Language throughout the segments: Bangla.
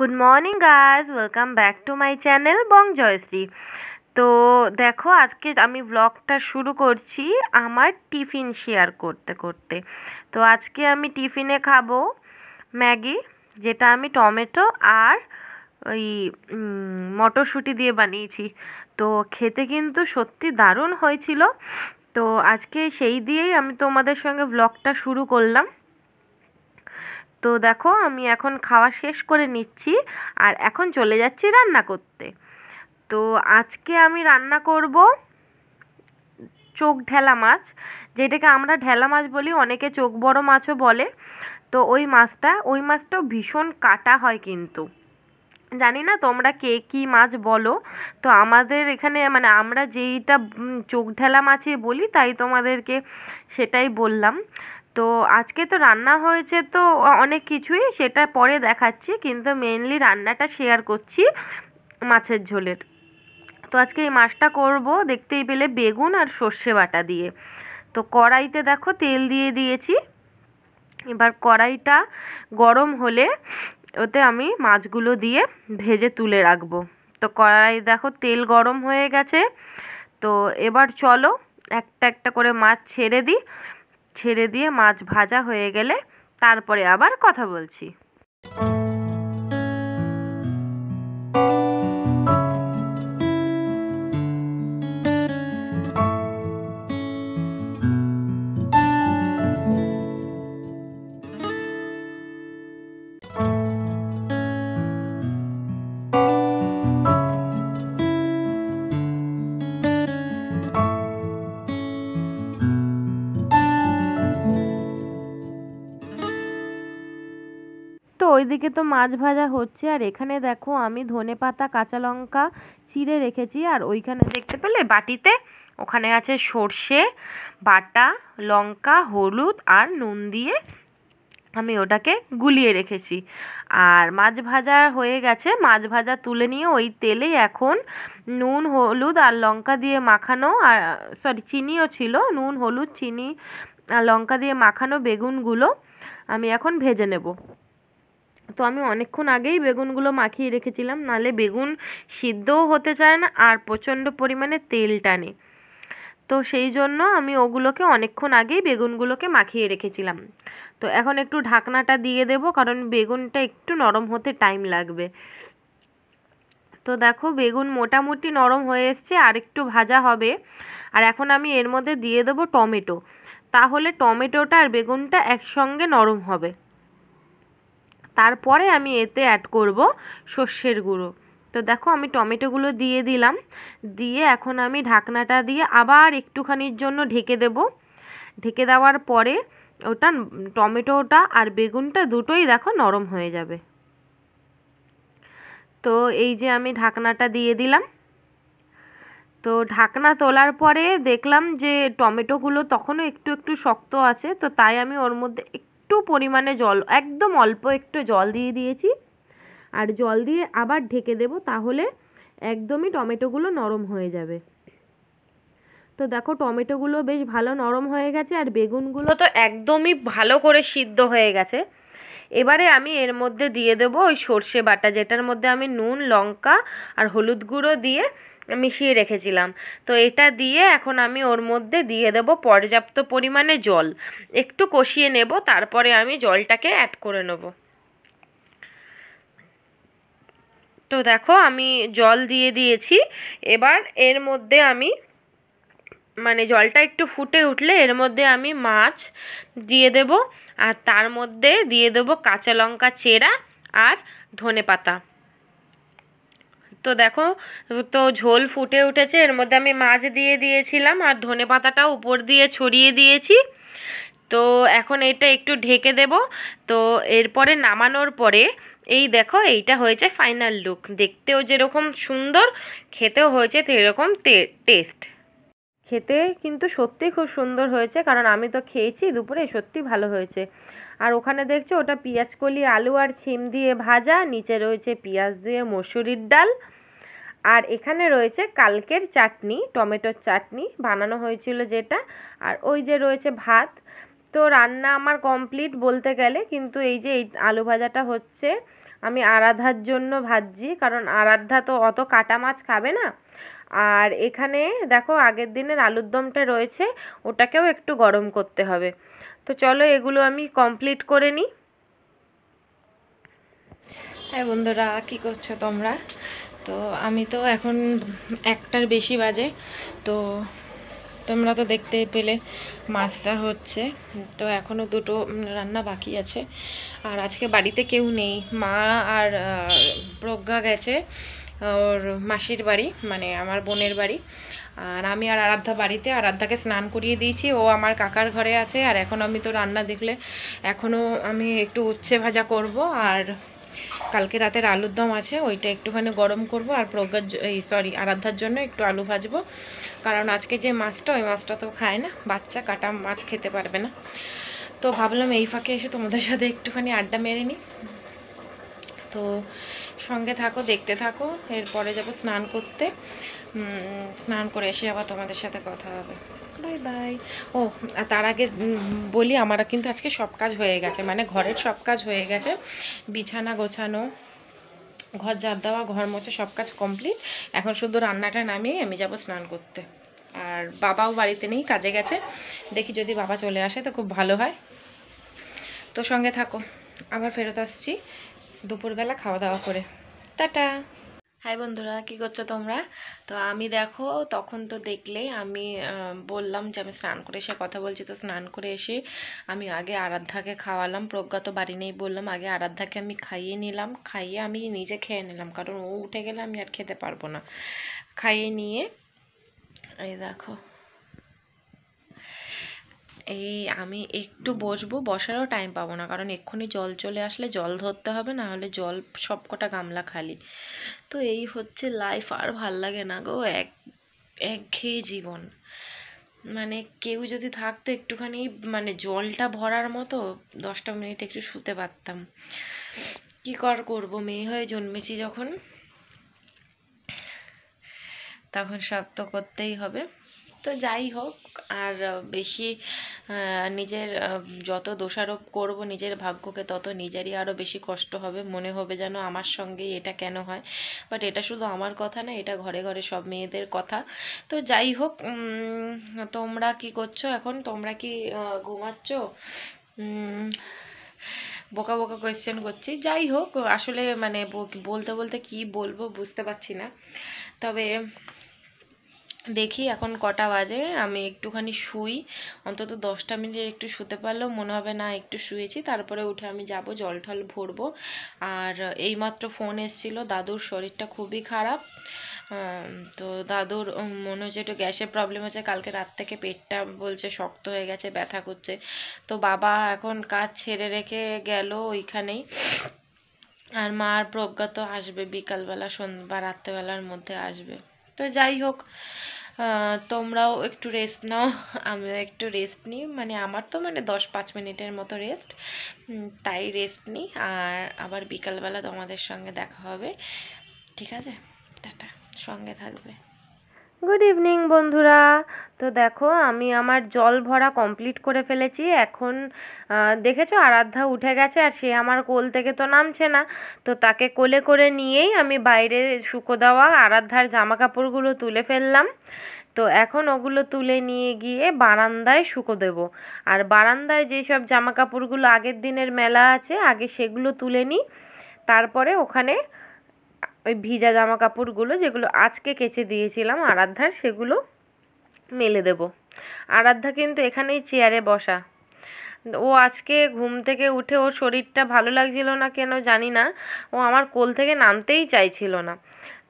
Good morning guys welcome back to my channel Bong Joyshree তো দেখো আজকে আমি ব্লগটা শুরু করছি আমার টিফিন শেয়ার করতে করতে তো আজকে আমি টিফিনে খাবো ম্যাগি যেটা আমি টমেটো আর ওই মটরশুঁটি দিয়ে বানিয়েছি তো খেতে কিন্তু সত্যি দারুণ হয়েছিল তো আজকে সেই দিয়েই আমি তোমাদের সঙ্গে ব্লগটা শুরু করলাম তো দেখো আমি এখন খাওয়া শেষ করে নিচ্ছি আর এখন চলে যাচ্ছি রান্না করতে তো আজকে আমি রান্না করব চোখ ঢেলা মাছ যেটাকে আমরা ঢেলা মাছ বলি অনেকে চোখ বড় মাছও বলে তো ওই মাছটা ওই মাছটাও ভীষণ কাটা হয় কিন্তু জানি না তোমরা কে কী মাছ বলো তো আমাদের এখানে মানে আমরা যেইটা চোখ ঢেলা মাছে বলি তাই তোমাদেরকে সেটাই বললাম তো আজকে তো রান্না হয়েছে তো অনেক কিছুই সেটা পরে দেখাচ্ছি কিন্তু মেনলি রান্নাটা শেয়ার করছি মাছের ঝোলের তো আজকে এই মাছটা করব দেখতেই পেলে বেগুন আর সর্ষে বাটা দিয়ে তো কড়াইতে দেখো তেল দিয়ে দিয়েছি এবার কড়াইটা গরম হলে ওতে আমি মাছগুলো দিয়ে ভেজে তুলে রাখবো তো কড়াই দেখো তেল গরম হয়ে গেছে তো এবার চলো একটা একটা করে মাছ ছেড়ে দিই ছেড়ে দিয়ে মাছ ভাজা হয়ে গেলে তারপরে আবার কথা বলছি ওইদিকে তো মাছ ভাজা হচ্ছে আর এখানে দেখো আমি ধনে পাতা কাঁচা লঙ্কা চিড়ে রেখেছি আর ওইখানে দেখতে পেলে বাটিতে ওখানে আছে সর্ষে বাটা লঙ্কা হলুদ আর নুন দিয়ে আমি ওটাকে গুলিয়ে রেখেছি আর মাছ ভাজা হয়ে গেছে মাছ ভাজা তুলে নিয়ে ওই তেলে এখন নুন হলুদ আর লঙ্কা দিয়ে মাখানো আর সরি চিনিও ছিল নুন হলুদ চিনি আর লঙ্কা দিয়ে মাখানো বেগুনগুলো আমি এখন ভেজে নেব তো আমি অনেকক্ষণ আগেই বেগুনগুলো মাখিয়ে রেখেছিলাম নালে বেগুন সিদ্ধও হতে চায় না আর প্রচণ্ড পরিমাণে তেল টানে তো সেই জন্য আমি ওগুলোকে অনেকক্ষণ আগেই বেগুনগুলোকে মাখিয়ে রেখেছিলাম তো এখন একটু ঢাকনাটা দিয়ে দেব কারণ বেগুনটা একটু নরম হতে টাইম লাগবে তো দেখো বেগুন মোটামুটি নরম হয়ে এসছে আর একটু ভাজা হবে আর এখন আমি এর মধ্যে দিয়ে দেব টমেটো তাহলে টমেটোটা আর বেগুনটা একসঙ্গে নরম হবে তারপরে আমি এতে অ্যাড করব সর্ষের গুঁড়ো তো দেখো আমি টমেটোগুলো দিয়ে দিলাম দিয়ে এখন আমি ঢাকনাটা দিয়ে আবার একটুখানির জন্য ঢেকে দেব ঢেকে দেওয়ার পরে ওটা টমেটোটা আর বেগুনটা দুটোই দেখো নরম হয়ে যাবে তো এই যে আমি ঢাকনাটা দিয়ে দিলাম তো ঢাকনা তোলার পরে দেখলাম যে টমেটোগুলো তখনও একটু একটু শক্ত আছে তো তাই আমি ওর মধ্যে একটু পরিমাণে জল একদম অল্প একটু জল দিয়ে দিয়েছি আর জল দিয়ে আবার ঢেকে দেব তাহলে একদমই টমেটোগুলো নরম হয়ে যাবে তো দেখো টমেটোগুলো বেশ ভালো নরম হয়ে গেছে আর বেগুনগুলো তো একদমই ভালো করে সিদ্ধ হয়ে গেছে এবারে আমি এর মধ্যে দিয়ে দেবো ওই সর্ষে বাটা যেটার মধ্যে আমি নুন লঙ্কা আর হলুদ গুঁড়ো দিয়ে মিশিয়ে রেখেছিলাম তো এটা দিয়ে এখন আমি ওর মধ্যে দিয়ে দেব পর্যাপ্ত পরিমাণে জল একটু কষিয়ে নেব তারপরে আমি জলটাকে অ্যাড করে নেব তো দেখো আমি জল দিয়ে দিয়েছি এবার এর মধ্যে আমি মানে জলটা একটু ফুটে উঠলে এর মধ্যে আমি মাছ দিয়ে দেব আর তার মধ্যে দিয়ে দেব কাঁচা লঙ্কা চেরা আর ধনে পাতা তো দেখো তো ঝোল ফুটে উঠেছে এর মধ্যে আমি মাছ দিয়ে দিয়েছিলাম আর ধনে পাতাটাও উপর দিয়ে ছড়িয়ে দিয়েছি তো এখন এটা একটু ঢেকে দেব তো এরপরে নামানোর পরে এই দেখো এইটা হয়েছে ফাইনাল লুক দেখতেও যেরকম সুন্দর খেতেও হয়েছে সেরকম টেস্ট খেতে কিন্তু সত্যি খুব সুন্দর হয়েছে কারণ আমি তো খেয়েছি দুপুরে সত্যি ভালো হয়েছে আর ওখানে দেখছো ওটা পেঁয়াজকলি আলু আর ছিম দিয়ে ভাজা নিচে রয়েছে পেঁয়াজ দিয়ে মসুরির ডাল আর এখানে রয়েছে কালকের চাটনি টমেটোর চাটনি বানানো হয়েছিল যেটা আর ওই যে রয়েছে ভাত তো রান্না আমার কমপ্লিট বলতে গেলে কিন্তু এই যে এই আলু ভাজাটা হচ্ছে আমি আরাধার জন্য ভাজছি কারণ আরাধ্যা তো অত কাটা মাছ খাবে না আর এখানে দেখো আগের দিনের আলুর দমটা রয়েছে ওটাকেও একটু গরম করতে হবে তো চলো এগুলো আমি কমপ্লিট করে নিই হ্যাঁ বন্ধুরা কী করছো তোমরা তো আমি তো এখন একটার বেশি বাজে তো তোমরা তো দেখতে পেলে মাছটা হচ্ছে তো এখনও দুটো রান্না বাকি আছে আর আজকে বাড়িতে কেউ নেই মা আর প্রজ্ঞা গেছে ওর মাসির বাড়ি মানে আমার বোনের বাড়ি আর আমি আর আরাধ্যা বাড়িতে আরাধ্যাকে স্নান করিয়ে দিয়েছি ও আমার কাকার ঘরে আছে আর এখন আমি তো রান্না দেখলে এখনও আমি একটু উচ্ছে ভাজা করব আর কালকে রাতের আলুর দম আছে ওইটা একটুখানি গরম করব আর প্রজ্ঞার এই সরি আরাধ্যার জন্য একটু আলু ভাজবো কারণ আজকে যে মাছটা ওই মাছটা তো খায় না বাচ্চা কাটা মাছ খেতে পারবে না তো ভাবলাম এই ফাঁকে এসে তোমাদের সাথে একটুখানি আড্ডা মেরে নিই তো সঙ্গে থাকো দেখতে থাকো এরপরে যাব স্নান করতে স্নান করে এসে আবার তোমাদের সাথে কথা হবে বাই বাই ও তার আগে বলি আমারা কিন্তু আজকে সব কাজ হয়ে গেছে মানে ঘরের সব কাজ হয়ে গেছে বিছানা গোছানো ঘর ঝাড় দেওয়া ঘর মোছা সব কাজ কমপ্লিট এখন শুধু রান্নাটা নামিয়ে আমি যাব স্নান করতে আর বাবাও বাড়িতে নেই কাজে গেছে দেখি যদি বাবা চলে আসে তো খুব ভালো হয় তো সঙ্গে থাকো আবার ফেরত আসছি দুপুরবেলা খাওয়া দাওয়া করে টাটা হাই বন্ধুরা কি করছো তোমরা তো আমি দেখো তখন তো দেখলে আমি বললাম যে আমি স্নান করে এসে কথা বলছি তো স্নান করে এসে আমি আগে আরাধ্যাকে খাওয়ালাম প্রজ্ঞা তো বাড়ি নেই বললাম আগে আরাধ্যাকে আমি খাইয়ে নিলাম খাইয়ে আমি নিজে খেয়ে নিলাম কারণ ও উঠে গেলে আমি আর খেতে পারবো না খাইয়ে নিয়ে এই দেখো এই আমি একটু বসবো বসারও টাইম পাবো না কারণ এক্ষুনি জল চলে আসলে জল ধরতে হবে না হলে জল সবকটা গামলা খালি তো এই হচ্ছে লাইফ আর ভাল লাগে না গো এক একঘেয়ে জীবন মানে কেউ যদি থাকতো একটুখানি মানে জলটা ভরার মতো দশটা মিনিট একটু শুতে পারতাম কী কর করবো মেয়ে হয়ে জন্মেছি যখন তখন সব তো করতেই হবে তো যাই হোক আর বেশি নিজের যত দোষারোপ করব নিজের ভাগ্যকে তত নিজেরই আরও বেশি কষ্ট হবে মনে হবে যেন আমার সঙ্গে এটা কেন হয় বাট এটা শুধু আমার কথা না এটা ঘরে ঘরে সব মেয়েদের কথা তো যাই হোক তোমরা কি করছো এখন তোমরা কি ঘুমাচ্ছ বোকা বোকা কোয়েশ্চেন করছি যাই হোক আসলে মানে বলতে বলতে কি বলবো বুঝতে পারছি না তবে দেখি এখন কটা বাজে আমি একটুখানি শুই অন্তত দশটা মিনিট একটু শুতে পারলেও মনে হবে না একটু শুয়েছি তারপরে উঠে আমি যাব জল ঠল ভরবো আর এইমাত্র ফোন এসেছিল দাদুর শরীরটা খুবই খারাপ তো দাদুর মনে হচ্ছে একটু গ্যাসের প্রবলেম হচ্ছে কালকে রাত থেকে পেটটা বলছে শক্ত হয়ে গেছে ব্যথা করছে তো বাবা এখন কাজ ছেড়ে রেখে গেল ওইখানেই আর মা আর প্রজ্ঞা তো আসবে বিকালবেলা সন্ধ্যা বা রাত্রেবেলার মধ্যে আসবে তো যাই হোক তোমরাও একটু রেস্ট নাও আমিও একটু রেস্ট নিই মানে আমার তো মানে দশ পাঁচ মিনিটের মতো রেস্ট তাই রেস্ট নিই আর আবার বিকালবেলা তোমাদের সঙ্গে দেখা হবে ঠিক আছে টাটা সঙ্গে থাকবে গুড ইভিনিং বন্ধুরা তো দেখো আমি আমার জল ভরা কমপ্লিট করে ফেলেছি এখন দেখেছো আরাধ্যা উঠে গেছে আর সে আমার কোল থেকে তো নামছে না তো তাকে কোলে করে নিয়েই আমি বাইরে শুকো দেওয়া আরাধ্যার জামা কাপড়গুলো তুলে ফেললাম তো এখন ওগুলো তুলে নিয়ে গিয়ে বারান্দায় শুকো দেব আর বারান্দায় যেসব জামা কাপড়গুলো আগের দিনের মেলা আছে আগে সেগুলো তুলে নিই তারপরে ওখানে ওই ভিজা জামা কাপড়গুলো যেগুলো আজকে কেচে দিয়েছিলাম আরাধ্যার সেগুলো মেলে দেব আরাধ্যা কিন্তু এখানেই চেয়ারে বসা ও আজকে ঘুম থেকে উঠে ওর শরীরটা ভালো লাগছিল না কেন জানি না ও আমার কোল থেকে নামতেই চাইছিল না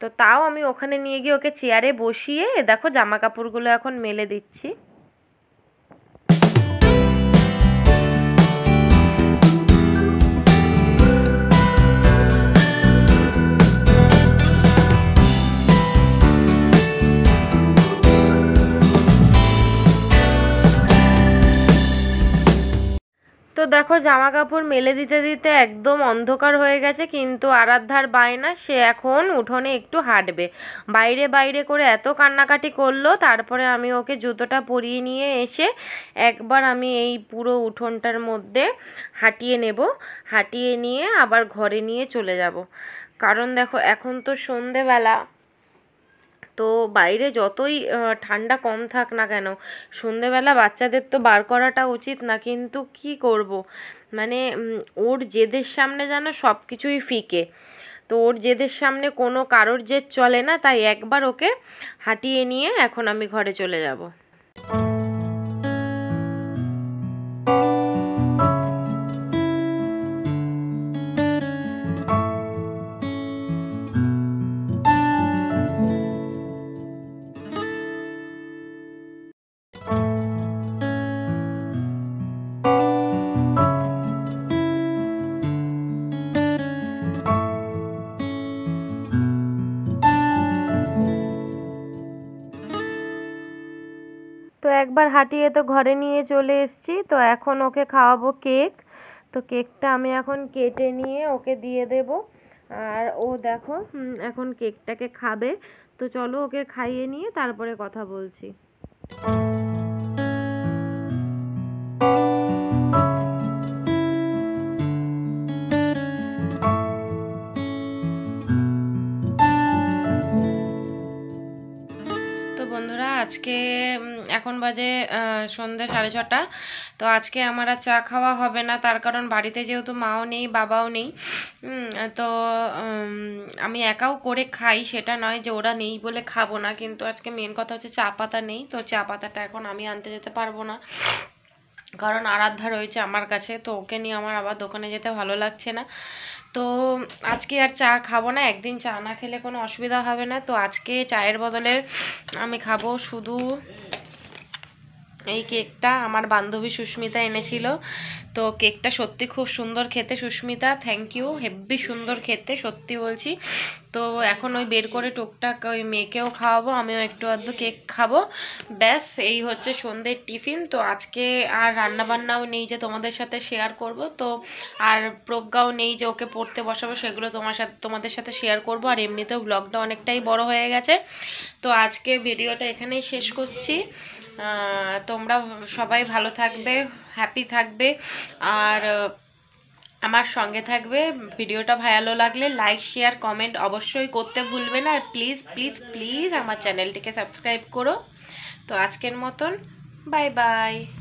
তো তাও আমি ওখানে নিয়ে গিয়ে ওকে চেয়ারে বসিয়ে দেখো জামা কাপড়গুলো এখন মেলে দিচ্ছি দেখো জামা কাপড় মেলে দিতে দিতে একদম অন্ধকার হয়ে গেছে কিন্তু আরাধ্যার বায়না সে এখন উঠোনে একটু হাঁটবে বাইরে বাইরে করে এত কান্নাকাটি করলো তারপরে আমি ওকে জুতোটা পরিয়ে নিয়ে এসে একবার আমি এই পুরো উঠোনটার মধ্যে হাঁটিয়ে নেব হাঁটিয়ে নিয়ে আবার ঘরে নিয়ে চলে যাব কারণ দেখো এখন তো সন্ধেবেলা তো বাইরে যতই ঠান্ডা কম থাক না কেন সন্ধেবেলা বাচ্চাদের তো বার করাটা উচিত না কিন্তু কি করব। মানে ওর জেদের সামনে যেন সব কিছুই ফিকে তো ওর জেদের সামনে কোনো কারোর জেদ চলে না তাই একবার ওকে হাঁটিয়ে নিয়ে এখন আমি ঘরে চলে যাব একবার হাঁটিয়ে তো ঘরে নিয়ে চলে এসেছি তো এখন ওকে খাওয়াবো কেক তো কেকটা আমি এখন কেটে নিয়ে ওকে দিয়ে দেব আর ও দেখো এখন কেকটাকে খাবে তো চলো ওকে খাইয়ে নিয়ে তারপরে কথা বলছি আজকে এখন বাজে সন্ধে সাড়ে ছটা তো আজকে আমার আর চা খাওয়া হবে না তার কারণ বাড়িতে যেহেতু মাও নেই বাবাও নেই তো আমি একাও করে খাই সেটা নয় যে ওরা নেই বলে খাবো না কিন্তু আজকে মেন কথা হচ্ছে চা পাতা নেই তো চা পাতাটা এখন আমি আনতে যেতে পারবো না কারণ আরাধ্যা রয়েছে আমার কাছে তো ওকে নিয়ে আমার আবার দোকানে যেতে ভালো লাগছে না তো আজকে আর চা খাবো না একদিন চা না খেলে কোনো অসুবিধা হবে না তো আজকে চায়ের বদলে আমি খাবো শুধু এই কেকটা আমার বান্ধবী সুস্মিতা এনেছিল তো কেকটা সত্যি খুব সুন্দর খেতে সুস্মিতা থ্যাংক ইউ হেব্বি সুন্দর খেতে সত্যি বলছি তো এখন ওই বের করে টুকটাক ওই মেয়েকেও খাওয়াবো আমিও একটু আধটু কেক খাবো ব্যাস এই হচ্ছে সন্ধ্যের টিফিন তো আজকে আর রান্নাবান্নাও নেই যে তোমাদের সাথে শেয়ার করব তো আর প্রজ্ঞাও নেই যে ওকে পড়তে বসাবো সেগুলো তোমার সাথে তোমাদের সাথে শেয়ার করব আর এমনিতেও ব্লগটা অনেকটাই বড় হয়ে গেছে তো আজকে ভিডিওটা এখানেই শেষ করছি তোমরা সবাই ভালো থাকবে হ্যাপি থাকবে আর আমার সঙ্গে থাকবে ভিডিওটা ভালো লাগলে লাইক শেয়ার কমেন্ট অবশ্যই করতে ভুলবে না আর প্লিজ প্লিজ প্লিজ আমার চ্যানেলটিকে সাবস্ক্রাইব করো তো আজকের মতন বাই বাই